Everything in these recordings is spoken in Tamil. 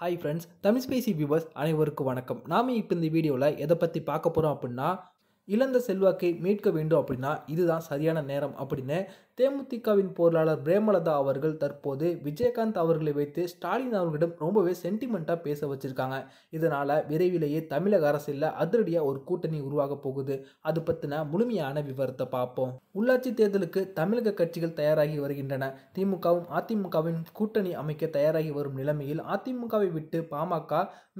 ஹாய் ஃப்ரெண்ட்ஸ் தமிழ் ஸ்பேசி வியூவர்ஸ் அனைவருக்கும் வணக்கம் நாம இப்போ இந்த வீடியோவில் எதை பற்றி பார்க்க போகிறோம் அப்படின்னா இழந்த செல்வாக்கை மீட்க வேண்டும் அப்படின்னா இதுதான் சரியான நேரம் அப்படின்னு தேமுதிகவின் பொருளாளர் பிரேமலதா அவர்கள் தற்போது விஜயகாந்த் அவர்களை வைத்து ஸ்டாலின் அவர்களிடம் ரொம்பவே சென்டிமெண்ட்டாக பேச வச்சுருக்காங்க இதனால் விரைவிலேயே தமிழக அரசில் அதிரடியாக ஒரு கூட்டணி உருவாக போகுது அது பற்றின முழுமையான விவரத்தை பார்ப்போம் உள்ளாட்சி தேர்தலுக்கு தமிழக கட்சிகள் தயாராகி வருகின்றன திமுகவும் அதிமுகவின் கூட்டணி அமைக்க தயாராகி வரும் நிலைமையில் அதிமுகவை விட்டு பாமக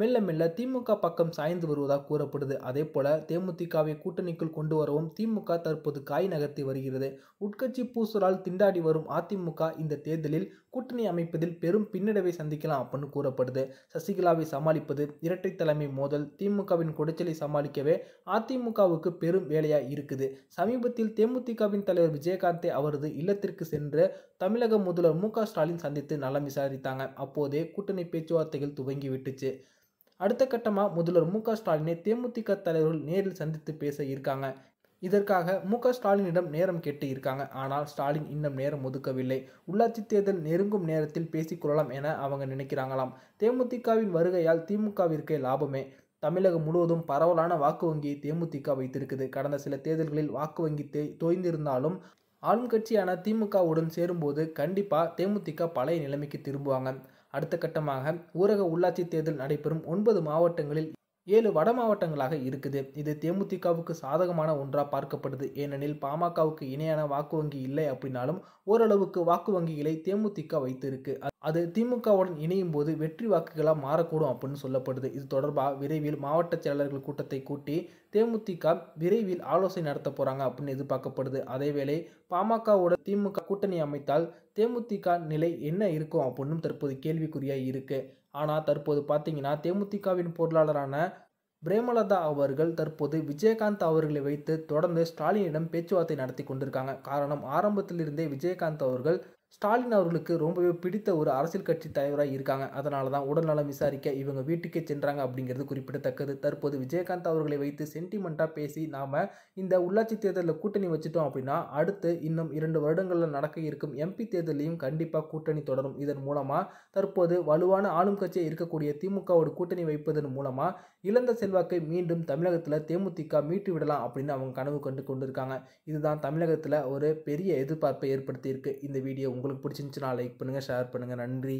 மெல்ல மெல்ல திமுக பக்கம் சாய்ந்து வருவதாக கூறப்படுது அதே போல தேமுதிகவை கூட்டணி கூட்டணிக்குள் கொண்டு வரவும் திமுக தற்போது காய் நகர்த்தி வருகிறது உட்கட்சி பூசுரால் திண்டாடி வரும் அதிமுக இந்த தேர்தலில் கூட்டணி அமைப்பதில் பெரும் பின்னடைவை சந்திக்கலாம் அப்படின்னு கூறப்படுது சசிகலாவை சமாளிப்பது இரட்டை தலைமை மோதல் திமுகவின் குடைச்சலை சமாளிக்கவே அதிமுகவுக்கு பெரும் வேலையாக இருக்குது சமீபத்தில் தேமுதிகவின் தலைவர் விஜயகாந்தை அவரது இல்லத்திற்கு சென்று தமிழக முதல்வர் மு ஸ்டாலின் சந்தித்து நலம் விசாரித்தாங்க அப்போதே கூட்டணி பேச்சுவார்த்தைகள் துவங்கி விட்டுச்சு அடுத்த கட்டமாக முதல்வர் மு க ஸ்டாலினை தேமுதிக தலைவர்கள் நேரில் சந்தித்து பேச இருக்காங்க இதற்காக மு க ஸ்டாலினிடம் நேரம் கேட்டு இருக்காங்க ஆனால் ஸ்டாலின் இன்னும் நேரம் ஒதுக்கவில்லை உள்ளாட்சி தேர்தல் நெருங்கும் நேரத்தில் பேசிக்கொள்ளலாம் என அவங்க நினைக்கிறாங்களாம் தேமுதிகவின் வருகையால் திமுகவிற்கே லாபமே தமிழகம் முழுவதும் பரவலான வாக்கு வங்கியை தேமுதிக வைத்திருக்குது கடந்த சில தேர்தல்களில் வாக்கு வங்கி தே தோய்ந்திருந்தாலும் ஆளும் கட்சியான திமுகவுடன் சேரும்போது கண்டிப்பாக தேமுதிக பழைய நிலைமைக்கு திரும்புவாங்க அடுத்த கட்டமாக ஊரக உள்ளாட்சி தேர்தல் நடைபெறும் ஒன்பது மாவட்டங்களில் ஏழு வட மாவட்டங்களாக இருக்குது இது தேமுதிகவுக்கு சாதகமான ஒன்றாக பார்க்கப்படுது ஏனெனில் பாமகவுக்கு இணையான வாக்கு வங்கி இல்லை அப்படின்னாலும் ஓரளவுக்கு வாக்கு வங்கிகளை தேமுதிக வைத்திருக்கு அது திமுகவுடன் இணையும் போது வெற்றி வாக்குகளாக மாறக்கூடும் அப்படின்னு சொல்லப்படுது இது தொடர்பாக விரைவில் மாவட்ட செயலாளர்கள் கூட்டத்தை கூட்டி தேமுதிக விரைவில் ஆலோசனை நடத்த போகிறாங்க அப்படின்னு எதிர்பார்க்கப்படுது அதேவேளை பாமகவோட திமுக கூட்டணி அமைத்தால் தேமுதிக நிலை என்ன இருக்கும் அப்படின்னு தற்போது கேள்விக்குறியாக இருக்குது ஆனால் தற்போது பார்த்தீங்கன்னா தேமுதிகவின் பொருளாளரான பிரேமலதா அவர்கள் தற்போது விஜயகாந்த் அவர்களை வைத்து தொடர்ந்து ஸ்டாலினிடம் பேச்சுவார்த்தை நடத்தி கொண்டிருக்காங்க காரணம் ஆரம்பத்திலிருந்தே விஜயகாந்த் அவர்கள் ஸ்டாலின் அவர்களுக்கு ரொம்பவே பிடித்த ஒரு அரசியல் கட்சி தலைவராக இருக்காங்க அதனால தான் உடல்நலம் விசாரிக்க இவங்க வீட்டுக்கே சென்றாங்க அப்படிங்கிறது குறிப்பிடத்தக்கது தற்போது விஜயகாந்த் அவர்களை வைத்து சென்டிமெண்ட்டாக பேசி நாம் இந்த உள்ளாட்சி தேர்தலில் கூட்டணி வச்சுட்டோம் அப்படின்னா அடுத்து இன்னும் இரண்டு வருடங்களில் நடக்க இருக்கும் எம்பி தேர்தலையும் கண்டிப்பாக கூட்டணி தொடரும் இதன் மூலமாக தற்போது வலுவான ஆளும் கட்சியை இருக்கக்கூடிய திமுகவோடு கூட்டணி வைப்பதன் மூலமாக இழந்த செல்வாக்கை மீண்டும் தமிழகத்தில் தேமுதிக மீட்டு விடலாம் அப்படின்னு அவங்க கனவு கண்டு கொண்டிருக்காங்க இதுதான் தமிழகத்தில் ஒரு பெரிய எதிர்பார்ப்பை ஏற்படுத்தியிருக்கு இந்த வீடியோ உங்களுக்கு பிடிச்சிருந்துச்சுன்னா லைக் பண்ணுங்கள் ஷேர் பண்ணுங்கள் நன்றி